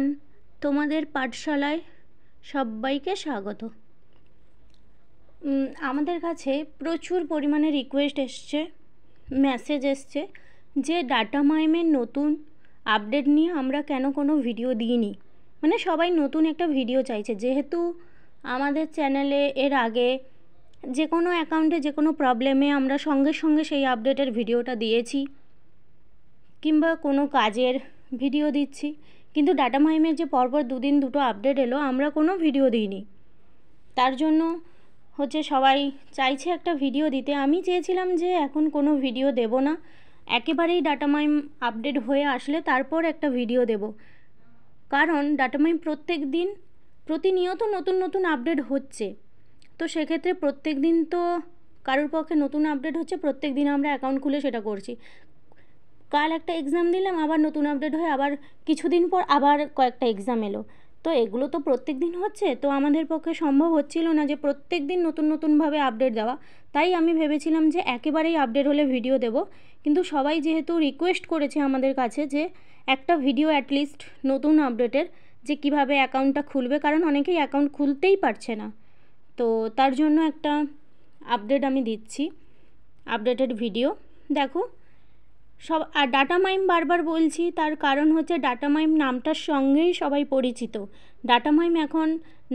Everyone তোমাদের পাঠশালায় সবাইকে স্বাগত আমাদের কাছে প্রচুর পরিমাণে রিকোয়েস্ট এসছে মেসেজ এসছে যে ডাটা মাইমের নতুন আপডেট নিয়ে আমরা কেন কোনো ভিডিও দিইনি মানে সবাই নতুন একটা ভিডিও চাইছে যেহেতু আমাদের চ্যানেলে এর আগে যে কোনো অ্যাকাউন্টে যে কোনো প্রবলেমে আমরা সঙ্গে সঙ্গে সেই আপডেটের ভিডিওটা দিয়েছি কিংবা কোনো কাজের ভিডিও দিচ্ছি কিন্তু ডাটা মাইমের যে পরপর দুদিন দুটো আপডেট এলো আমরা কোনো ভিডিও দিইনি তার জন্য হচ্ছে সবাই চাইছে একটা ভিডিও দিতে আমি চেয়েছিলাম যে এখন কোনো ভিডিও দেব না একেবারেই ডাটা মাইম আপডেট হয়ে আসলে তারপর একটা ভিডিও দেব কারণ ডাটা মাইম প্রত্যেক দিন প্রতিনিয়ত নতুন নতুন আপডেট হচ্ছে তো সেক্ষেত্রে প্রত্যেক দিন তো কারোর পক্ষে নতুন আপডেট হচ্ছে প্রত্যেক দিন আমরা অ্যাকাউন্ট খুলে সেটা করছি কাল একটা এক্সাম দিলাম আবার নতুন আপডেট হয়ে আবার কিছুদিন পর আবার কয়েকটা এক্সাম এলো তো এগুলো তো প্রত্যেক দিন হচ্ছে তো আমাদের পক্ষে সম্ভব হচ্ছিল না যে প্রত্যেক দিন নতুন নতুনভাবে আপডেট দেওয়া তাই আমি ভেবেছিলাম যে একেবারেই আপডেট হলে ভিডিও দেব কিন্তু সবাই যেহেতু রিকোয়েস্ট করেছে আমাদের কাছে যে একটা ভিডিও অ্যাটলিস্ট নতুন আপডেটের যে কিভাবে অ্যাকাউন্টটা খুলবে কারণ অনেকেই অ্যাকাউন্ট খুলতেই পারছে না তো তার জন্য একটা আপডেট আমি দিচ্ছি আপডেটেড ভিডিও দেখো সব আর ডাটা মাইম বারবার বলছি তার কারণ হচ্ছে ডাটা মাইম নামটার সঙ্গেই সবাই পরিচিত ডাটা মাইম এখন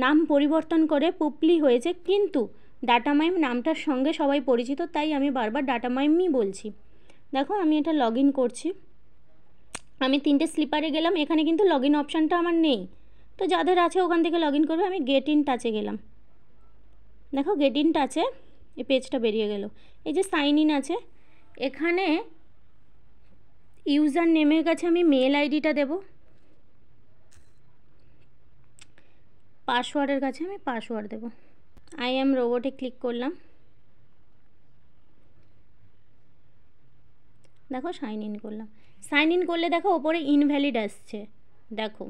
নাম পরিবর্তন করে পুপলি হয়েছে কিন্তু ডাটা মাইম নামটার সঙ্গে সবাই পরিচিত তাই আমি বারবার ডাটা মাইমই বলছি দেখো আমি এটা লগ করছি আমি তিনটে স্লিপারে গেলাম এখানে কিন্তু লগ ইন অপশানটা আমার নেই তো যাদের আছে ওখান থেকে লগ ইন করবে আমি গেট ইন টাচে গেলাম দেখো গেট ইন টাচে এই পেজটা বেরিয়ে গেল এই যে সাইন ইন আছে এখানে ইউজার নেমের কাছে আমি মেল আইডিটা দেব পাসওয়ার্ডের কাছে আমি পাসওয়ার্ড দেব আই এম রোবটে ক্লিক করলাম দেখো সাইন ইন করলাম সাইন ইন করলে দেখো ওপরে ইনভ্যালিড আসছে দেখো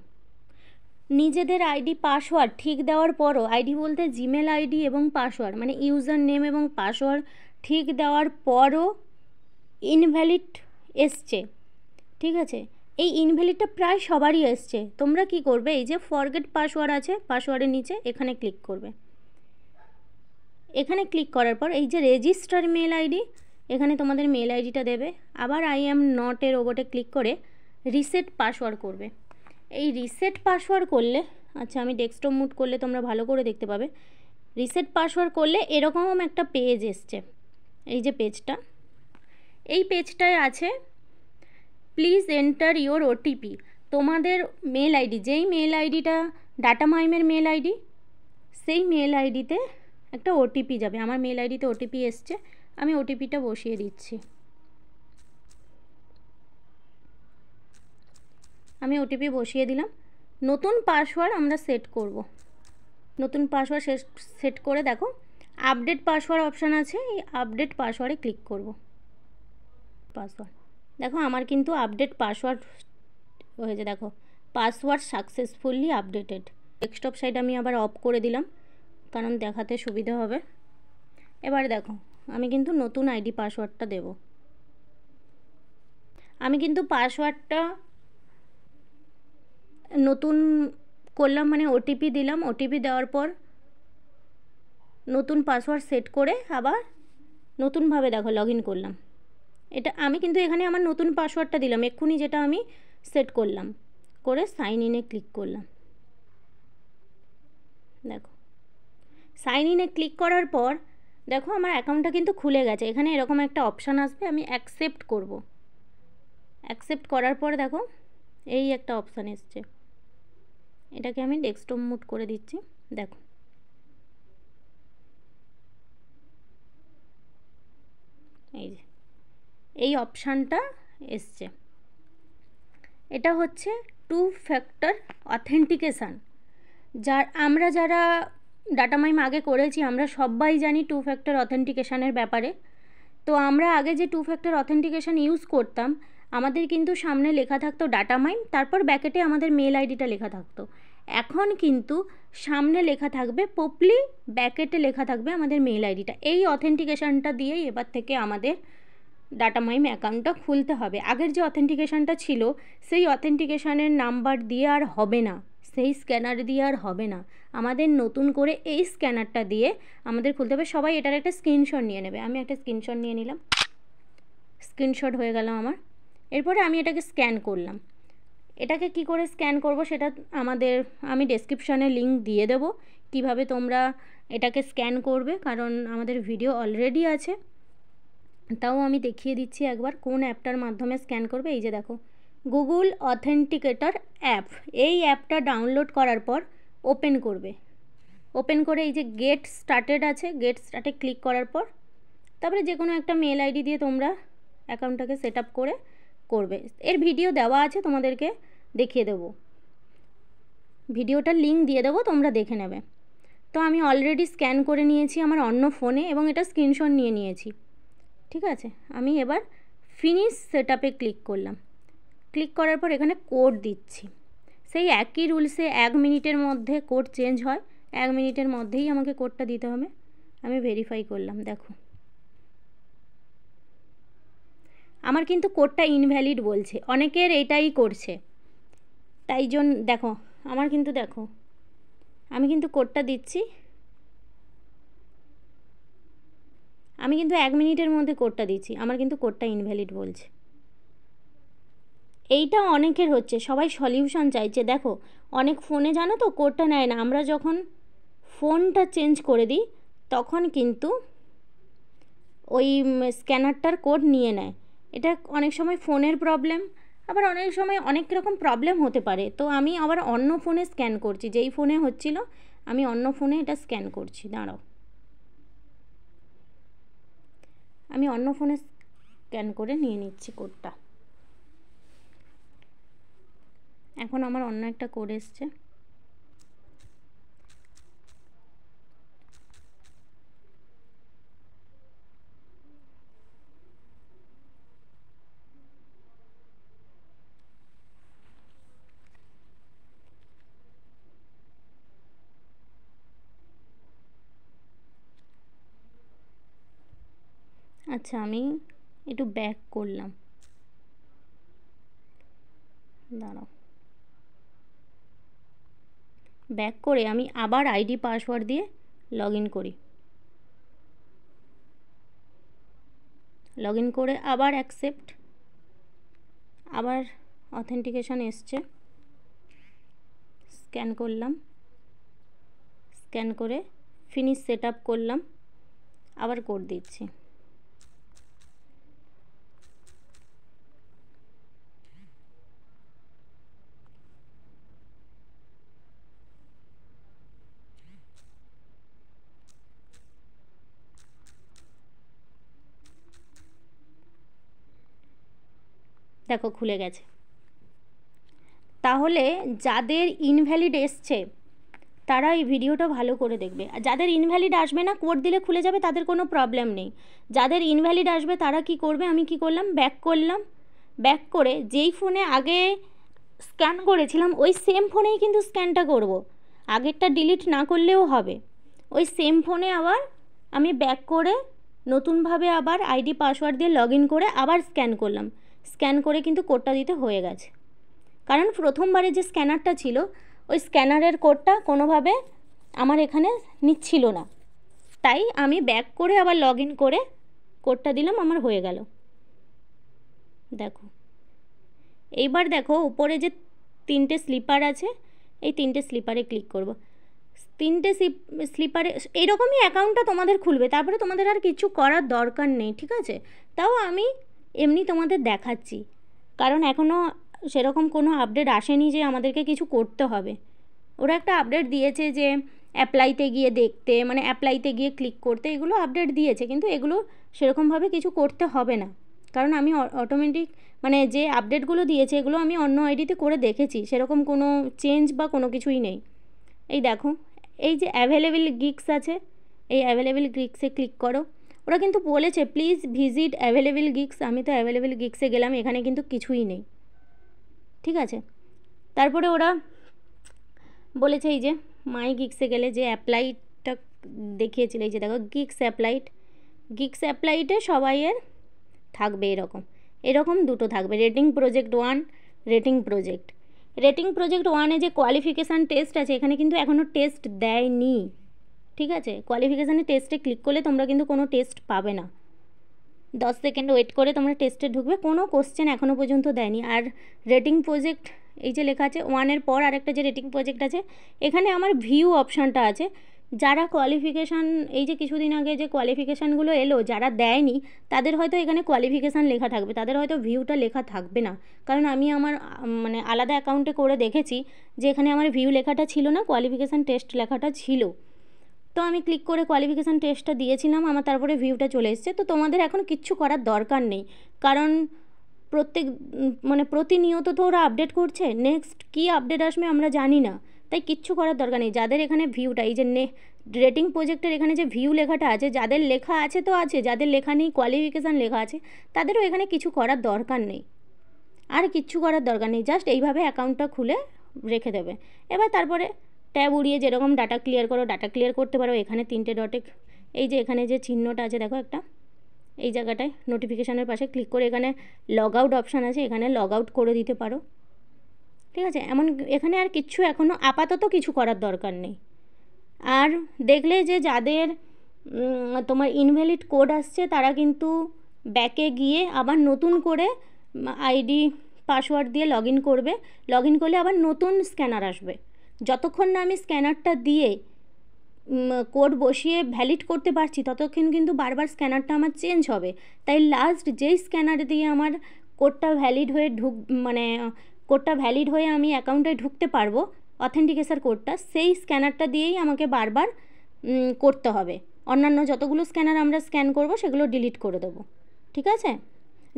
নিজেদের আইডি পাসওয়ার্ড ঠিক দেওয়ার পরও আইডি বলতে জিমেল আইডি এবং পাসওয়ার্ড মানে ইউজার নেম এবং পাসওয়ার্ড ঠিক দেওয়ার পরও ইনভ্যালিড এসছে ঠিক আছে এই ইনভ্যালিডটা প্রায় সবারই এসছে তোমরা কি করবে এই যে ফরগেট পাসওয়ার্ড আছে পাসওয়ার্ডের নিচে এখানে ক্লিক করবে এখানে ক্লিক করার পর এই যে রেজিস্টার মেল আইডি এখানে তোমাদের মেল আইডিটা দেবে আবার আই এম নটের ওপরে ক্লিক করে রিসেট পাসওয়ার্ড করবে এই রিসেট পাসওয়ার্ড করলে আচ্ছা আমি ডেস্কটপ মুড করলে তোমরা ভালো করে দেখতে পাবে রিসেট পাসওয়ার্ড করলে এরকম একটা পেজ এসছে এই যে পেজটা এই পেজটায় আছে প্লিজ এন্টার ইওর ওটিপি তোমাদের মেল আইডি যেই মেল আইডিটা ডাটা মাইমের মেল আইডি সেই মেল আইডিতে একটা ওটিপি যাবে আমার মেল আইডিতে ওটিপি এসছে আমি ওটিপিটা বসিয়ে দিচ্ছি আমি ওটিপি বসিয়ে দিলাম নতুন পাসওয়ার্ড আমরা সেট করব। নতুন পাসওয়ার্ড সেট করে দেখো আপডেট পাসওয়ার্ড অপশান আছে এই আপডেট পাসওয়ার্ডে ক্লিক করব পাসওয়ার্ড দেখো আমার কিন্তু আপডেট পাসওয়ার্ড হয়েছে দেখো password successfully updated desktop side আমি আবার অফ করে দিলাম কারণ দেখাতে সুবিধা হবে এবার দেখো আমি কিন্তু নতুন আইডি পাসওয়ার্ডটা দেব আমি কিন্তু পাসওয়ার্ডটা নতুন করলাম মানে ওটিপি দিলাম ওটিপি দেওয়ার পর নতুন পাসওয়ার্ড সেট করে আবার নতুনভাবে দেখো লগ করলাম এটা আমি কিন্তু এখানে আমার নতুন পাসওয়ার্ডটা দিলাম এক্ষুনি যেটা আমি সেট করলাম করে সাইন ইনে ক্লিক করলাম দেখো সাইন ইনে ক্লিক করার পর দেখো আমার অ্যাকাউন্টটা কিন্তু খুলে গেছে এখানে এরকম একটা অপশান আসবে আমি অ্যাকসেপ্ট করব অ্যাকসেপ্ট করার পর দেখো এই একটা অপশান এসছে এটাকে আমি ডেস্কটপ মুট করে দিচ্ছি দেখো এই অপশানটা এসছে এটা হচ্ছে টু ফ্যাক্টর অথেন্টিকেশান যার আমরা যারা ডাটা মাইম আগে করেছি আমরা সবাই জানি টু ফ্যাক্টর অথেন্টিকেশানের ব্যাপারে তো আমরা আগে যে টু ফ্যাক্টর অথেন্টিকেশান ইউজ করতাম আমাদের কিন্তু সামনে লেখা থাকতো ডাটা মাইম তারপর ব্যাকেটে আমাদের মেল আইডিটা লেখা থাকতো এখন কিন্তু সামনে লেখা থাকবে পপলি ব্যাকেটে লেখা থাকবে আমাদের মেল আইডিটা এই অথেন্টিকেশানটা দিয়েই এবার থেকে আমাদের ডাটা মাইম অ্যাকাউন্টটা খুলতে হবে আগের যে অথেন্টিকেশানটা ছিল সেই অথেন্টিকেশানের নাম্বার দিয়ে আর হবে না সেই স্ক্যানার দিয়ে আর হবে না আমাদের নতুন করে এই স্ক্যানারটা দিয়ে আমাদের খুলতে হবে সবাই এটার একটা স্ক্রিনশট নিয়ে নেবে আমি একটা স্ক্রিনশট নিয়ে নিলাম স্ক্রিনশট হয়ে গেল আমার এরপরে আমি এটাকে স্ক্যান করলাম এটাকে কি করে স্ক্যান করব সেটা আমাদের আমি ডেসক্রিপশানে লিঙ্ক দিয়ে দেব কিভাবে তোমরা এটাকে স্ক্যান করবে কারণ আমাদের ভিডিও অলরেডি আছে তাও আমি দেখিয়ে দিচ্ছি একবার কোন অ্যাপটার মাধ্যমে স্ক্যান করবে এই যে দেখো গুগল অথেন্টিকেটর অ্যাপ এই অ্যাপটা ডাউনলোড করার পর ওপেন করবে ওপেন করে এই যে গেট স্টার্টেড আছে গেট স্টার্টে ক্লিক করার পর তারপরে যে কোনো একটা মেল আইডি দিয়ে তোমরা অ্যাকাউন্টটাকে সেট করে করবে এর ভিডিও দেওয়া আছে তোমাদেরকে দেখিয়ে দেব ভিডিওটার লিঙ্ক দিয়ে দেবো তোমরা দেখে নেবে তো আমি অলরেডি স্ক্যান করে নিয়েছি আমার অন্য ফোনে এবং এটা স্ক্রিনশট নিয়ে নিয়েছি ঠিক আছে আমি এবার ফিনিশ সেট ক্লিক করলাম ক্লিক করার পর এখানে কোড দিচ্ছি সেই একই রুলসে এক মিনিটের মধ্যে কোড চেঞ্জ হয় এক মিনিটের মধ্যেই আমাকে কোডটা দিতে হবে আমি ভেরিফাই করলাম দেখো আমার কিন্তু কোডটা ইনভ্যালিড বলছে অনেকের এটাই করছে তাই জন্য দেখো আমার কিন্তু দেখো আমি কিন্তু কোডটা দিচ্ছি আমি কিন্তু এক মিনিটের মধ্যে কোডটা দিচ্ছি আমার কিন্তু কোডটা ইনভ্যালিড বলছে এইটা অনেকের হচ্ছে সবাই সলিউশন চাইছে দেখো অনেক ফোনে জানো তো কোডটা নেয় না আমরা যখন ফোনটা চেঞ্জ করে দিই তখন কিন্তু ওই স্ক্যানারটার কোড নিয়ে নেয় এটা অনেক সময় ফোনের প্রবলেম আবার অনেক সময় অনেক রকম প্রবলেম হতে পারে তো আমি আবার অন্য ফোনে স্ক্যান করছি যেই ফোনে হচ্ছিল আমি অন্য ফোনে এটা স্ক্যান করছি দাঁড়াও আমি অন্য ফোনে স্ক্যান করে নিয়ে নিচ্ছি কোডটা এখন আমার অন্য একটা কোড এসছে আচ্ছা আমি একটু ব্যাক করলাম দাঁড়াও ব্যাক করে আমি আবার আইডি পাসওয়ার্ড দিয়ে লগ ইন করি লগ ইন করে আবার অ্যাকসেপ্ট আবার অথেন্টিকেশন এসছে স্ক্যান করলাম স্ক্যান করে ফিনিশ সেট করলাম আবার কোড দিচ্ছি দেখো খুলে গেছে তাহলে যাদের ইনভ্যালিড এসছে তারা এই ভিডিওটা ভালো করে দেখবে আর যাদের ইনভ্যালিড আসবে না কোড দিলে খুলে যাবে তাদের কোনো প্রবলেম নেই যাদের ইনভ্যালিড আসবে তারা কি করবে আমি কি করলাম ব্যাক করলাম ব্যাক করে যেই ফোনে আগে স্ক্যান করেছিলাম ওই সেম ফোনেই কিন্তু স্ক্যানটা করব। আগেরটা ডিলিট না করলেও হবে ওই সেম ফোনে আবার আমি ব্যাক করে নতুনভাবে আবার আইডি পাসওয়ার্ড দিয়ে লগ করে আবার স্ক্যান করলাম স্ক্যান করে কিন্তু কোডটা দিতে হয়ে গেছে কারণ প্রথমবারে যে স্ক্যানারটা ছিল ওই স্ক্যানারের কোডটা কোনোভাবে আমার এখানে নিচ্ছিল না তাই আমি ব্যাক করে আবার লগ ইন করে কোডটা দিলাম আমার হয়ে গেল দেখো এইবার দেখো উপরে যে তিনটে স্লিপার আছে এই তিনটে স্লিপারে ক্লিক করব। তিনটে স্লিপারে এইরকমই অ্যাকাউন্টটা তোমাদের খুলবে তারপরে তোমাদের আর কিছু করার দরকার নেই ঠিক আছে তাও আমি এমনি তোমাদের দেখাচ্ছি কারণ এখনও সেরকম কোনো আপডেট আসেনি যে আমাদেরকে কিছু করতে হবে ওরা একটা আপডেট দিয়েছে যে অ্যাপ্লাইতে গিয়ে দেখতে মানে অ্যাপ্লাইতে গিয়ে ক্লিক করতে এগুলো আপডেট দিয়েছে কিন্তু এগুলো সেরকমভাবে কিছু করতে হবে না কারণ আমি অটোমেটিক মানে যে আপডেটগুলো দিয়েছে এগুলো আমি অন্য আইডিতে করে দেখেছি সেরকম কোনো চেঞ্জ বা কোনো কিছুই নেই এই দেখো এই যে অ্যাভেলেবেল গিক্স আছে এই অ্যাভেলেবেল গিক্সে ক্লিক করো ওরা কিন্তু বলেছে প্লিজ ভিজিট অ্যাভেলেবেল গিক্স আমি তো অ্যাভেলেবেল গিক্সে গেলাম এখানে কিন্তু কিছুই নেই ঠিক আছে তারপরে ওরা বলেছে এই যে মাই গিক্সে গেলে যে অ্যাপ্লাইটটা দেখিয়েছিল এই যে দেখো গিক্স অ্যাপ্লাইট গিক্স অ্যাপ্লাইটে সবাইয়ের থাকবে এরকম এরকম দুটো থাকবে rating project one rating project rating project ওয়ানে যে কোয়ালিফিকেশান টেস্ট আছে এখানে কিন্তু এখনও টেস্ট দেয়নি ঠিক আছে কোয়ালিফিকেশানে টেস্টে ক্লিক করলে তোমরা কিন্তু কোনো টেস্ট পাবে না দশ সেকেন্ড ওয়েট করে তোমরা টেস্টে ঢুকবে কোনো কোশ্চেন এখনও পর্যন্ত দেয়নি আর রেটিং প্রজেক্ট এই যে লেখা আছে ওয়ানের পর আরেকটা যে রেটিং প্রজেক্ট আছে এখানে আমার ভিউ অপশানটা আছে যারা কোয়ালিফিকেশান এই যে কিছুদিন আগে যে কোয়ালিফিকেশানগুলো এলো যারা দেয়নি তাদের হয়তো এখানে কোয়ালিফিকেশান লেখা থাকবে তাদের হয়তো ভিউটা লেখা থাকবে না কারণ আমি আমার মানে আলাদা অ্যাকাউন্টে করে দেখেছি যে এখানে আমার ভিউ লেখাটা ছিল না কোয়ালিফিকেশান টেস্ট লেখাটা ছিল তো আমি ক্লিক করে কোয়ালিফিকেশান টেস্টটা দিয়েছিলাম আমার তারপরে ভিউটা চলে এসছে তো তোমাদের এখন কিচ্ছু করার দরকার নেই কারণ প্রত্যেক মানে প্রতিনিয়ত তো ওরা আপডেট করছে নেক্সট কী আপডেট আসবে আমরা জানি না তাই কিচ্ছু করার দরকার নেই যাদের এখানে ভিউটা এই যে নে রেটিং প্রজেক্টের এখানে যে ভিউ লেখাটা আছে যাদের লেখা আছে তো আছে যাদের লেখা নেই কোয়ালিফিকেশান লেখা আছে তাদেরও এখানে কিছু করার দরকার নেই আর কিচ্ছু করার দরকার নেই জাস্ট এইভাবে অ্যাকাউন্টটা খুলে রেখে দেবে এবার তারপরে ট্যাব উড়িয়ে যেরকম ডাটা ক্লিয়ার করো ডাটা ক্লিয়ার করতে পারো এখানে তিনটে ডটে এই যে এখানে যে চিহ্নটা আছে দেখো একটা এই জায়গাটায় নোটিফিকেশানের পাশে ক্লিক করে এখানে লগ আউট অপশান আছে এখানে লগ আউট করে দিতে পারো ঠিক আছে এমন এখানে আর কিছু এখনও আপাতত কিছু করার দরকার নেই আর দেখলে যে যাদের তোমার ইনভ্যালিড কোড আসছে তারা কিন্তু ব্যাকে গিয়ে আবার নতুন করে আইডি পাসওয়ার্ড দিয়ে লগ করবে লগ করলে আবার নতুন স্ক্যানার আসবে যতক্ষণ না আমি স্ক্যানারটা দিয়ে কোড বসিয়ে ভ্যালিড করতে পারছি ততক্ষণ কিন্তু বারবার স্ক্যানারটা আমার চেঞ্জ হবে তাই লাস্ট যেই স্ক্যানার দিয়ে আমার কোডটা ভ্যালিড হয়ে ঢুক মানে কোডটা ভ্যালিড হয়ে আমি অ্যাকাউন্টে ঢুকতে পারবো অথেন্টিকেশার কোডটা সেই স্ক্যানারটা দিয়েই আমাকে বারবার করতে হবে অন্যান্য যতগুলো স্ক্যানার আমরা স্ক্যান করব সেগুলো ডিলিট করে দেবো ঠিক আছে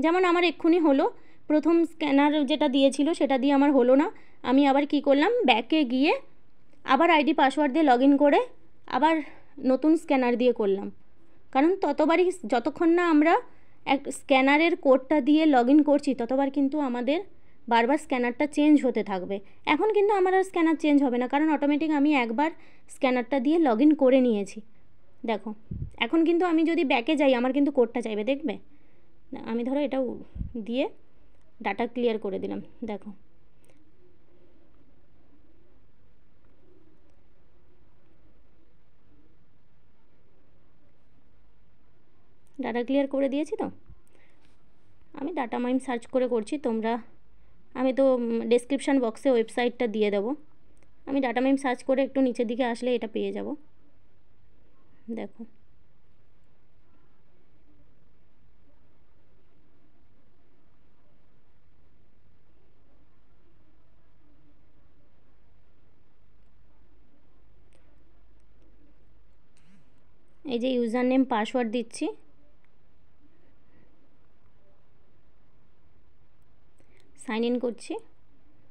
যেমন আমার এক্ষুনি হলো প্রথম স্ক্যানার যেটা দিয়েছিল সেটা দিয়ে আমার হলো না আমি আবার কি করলাম ব্যাকে গিয়ে আবার আইডি পাসওয়ার্ড দিয়ে লগ করে আবার নতুন স্ক্যানার দিয়ে করলাম কারণ ততবারই যতক্ষণ না আমরা এক স্ক্যানারের কোডটা দিয়ে লগ করছি ততবার কিন্তু আমাদের বারবার স্ক্যানারটা চেঞ্জ হতে থাকবে এখন কিন্তু আমার আর স্ক্যানার চেঞ্জ হবে না কারণ অটোমেটিক আমি একবার স্ক্যানারটা দিয়ে লগ করে নিয়েছি দেখো এখন কিন্তু আমি যদি ব্যাকে যাই আমার কিন্তু কোডটা চাইবে দেখবে না আমি ধরো এটা দিয়ে ডাটা ক্লিয়ার করে দিলাম দেখো ডাটা ক্লিয়ার করে দিয়েছি তো আমি ডাটা মাইম সার্চ করে করছি তোমরা আমি তো ডেসক্রিপশান বক্সে ওয়েবসাইটটা দিয়ে দেবো আমি ডাটা মাইম সার্চ করে একটু নিচের দিকে আসলে এটা পেয়ে যাব দেখো এই যে ইউজার নেম পাসওয়ার্ড দিচ্ছি সাইন ইন করছি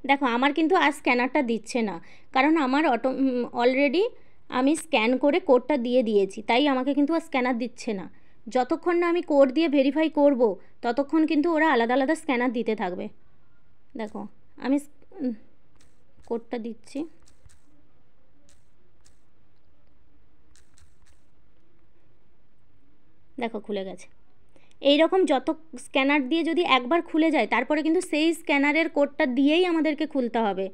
দেখো আমার কিন্তু আর স্ক্যানারটা দিচ্ছে না কারণ আমার অটো অলরেডি আমি স্ক্যান করে কোডটা দিয়ে দিয়েছি তাই আমাকে কিন্তু আর স্ক্যানার দিচ্ছে না যতক্ষণ না আমি কোড দিয়ে ভেরিফাই করব ততক্ষণ কিন্তু ওরা আলাদা আলাদা স্ক্যানার দিতে থাকবে দেখো আমি কোডটা দিচ্ছি দেখো খুলে গেছে এই রকম যত স্ক্যানার দিয়ে যদি একবার খুলে যায় তারপরে কিন্তু সেই স্ক্যানারের কোডটা দিয়েই আমাদেরকে খুলতে হবে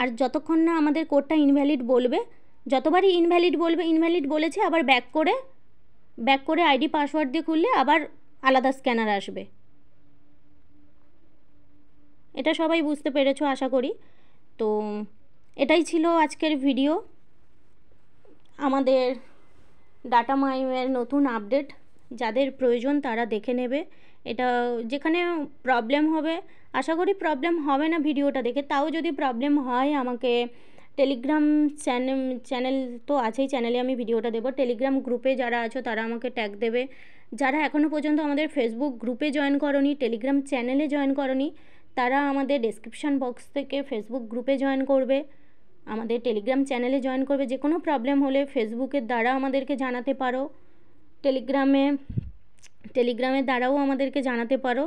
আর যতক্ষণ না আমাদের কোডটা ইনভ্যালিড বলবে যতবারই ইনভ্যালিড বলবে ইনভ্যালিড বলেছে আবার ব্যাক করে ব্যাক করে আইডি পাসওয়ার্ড দিয়ে খুললে আবার আলাদা স্ক্যানার আসবে এটা সবাই বুঝতে পেরেছো আশা করি তো এটাই ছিল আজকের ভিডিও আমাদের ডাটা মাইমের নতুন আপডেট যাদের প্রয়োজন তারা দেখে নেবে এটা যেখানে প্রবলেম হবে আশা করি প্রবলেম হবে না ভিডিওটা দেখে তাও যদি প্রবলেম হয় আমাকে টেলিগ্রাম চ্যানেল চ্যানেল তো আছেই চ্যানেলে আমি ভিডিওটা দেবো টেলিগ্রাম গ্রুপে যারা আছো তারা আমাকে ট্যাগ দেবে যারা এখনও পর্যন্ত আমাদের ফেসবুক গ্রুপে জয়েন করনি টেলিগ্রাম চ্যানেলে জয়েন করনি তারা আমাদের ডেসক্রিপশান বক্স থেকে ফেসবুক গ্রুপে জয়েন করবে আমাদের টেলিগ্রাম চ্যানেলে জয়েন করবে যে কোনো প্রবলেম হলে ফেসবুকের দ্বারা আমাদেরকে জানাতে পারো টেলিগ্রামে টেলিগ্রামের দ্বারাও আমাদেরকে জানাতে পারো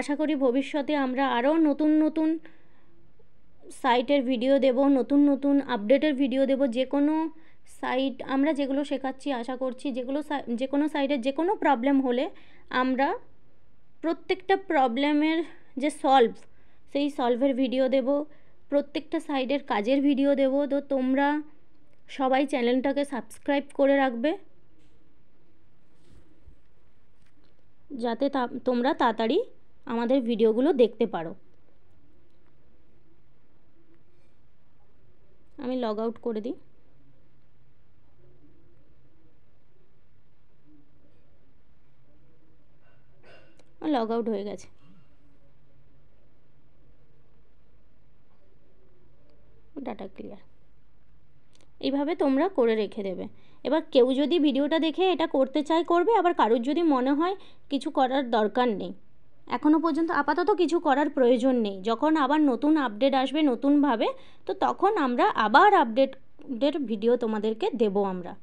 আশা করি ভবিষ্যতে আমরা আরও নতুন নতুন সাইটের ভিডিও দেব নতুন নতুন আপডেটের ভিডিও দেব যে কোনো সাইট আমরা যেগুলো শেখাচ্ছি আশা করছি যেগুলো যে কোনো সাইটের যে কোনো প্রবলেম হলে আমরা প্রত্যেকটা প্রবলেমের যে সলভ সেই সলভের ভিডিও দেব প্রত্যেকটা সাইডের কাজের ভিডিও দেব তো তোমরা সবাই চ্যানেলটাকে সাবস্ক্রাইব করে রাখবে যাতে তোমরা তাড়াতাড়ি আমাদের ভিডিওগুলো দেখতে পারো আমি লগ আউট করে দিই লগ আউট হয়ে গেছে ডাটা ক্লিয়ার এইভাবে তোমরা করে রেখে দেবে এবার কেউ যদি ভিডিওটা দেখে এটা করতে চায় করবে আবার কারোর যদি মনে হয় কিছু করার দরকার নেই এখনও পর্যন্ত আপাতত কিছু করার প্রয়োজন নেই যখন আবার নতুন আপডেট আসবে নতুনভাবে তো তখন আমরা আবার আপডেটের ভিডিও তোমাদেরকে দেব আমরা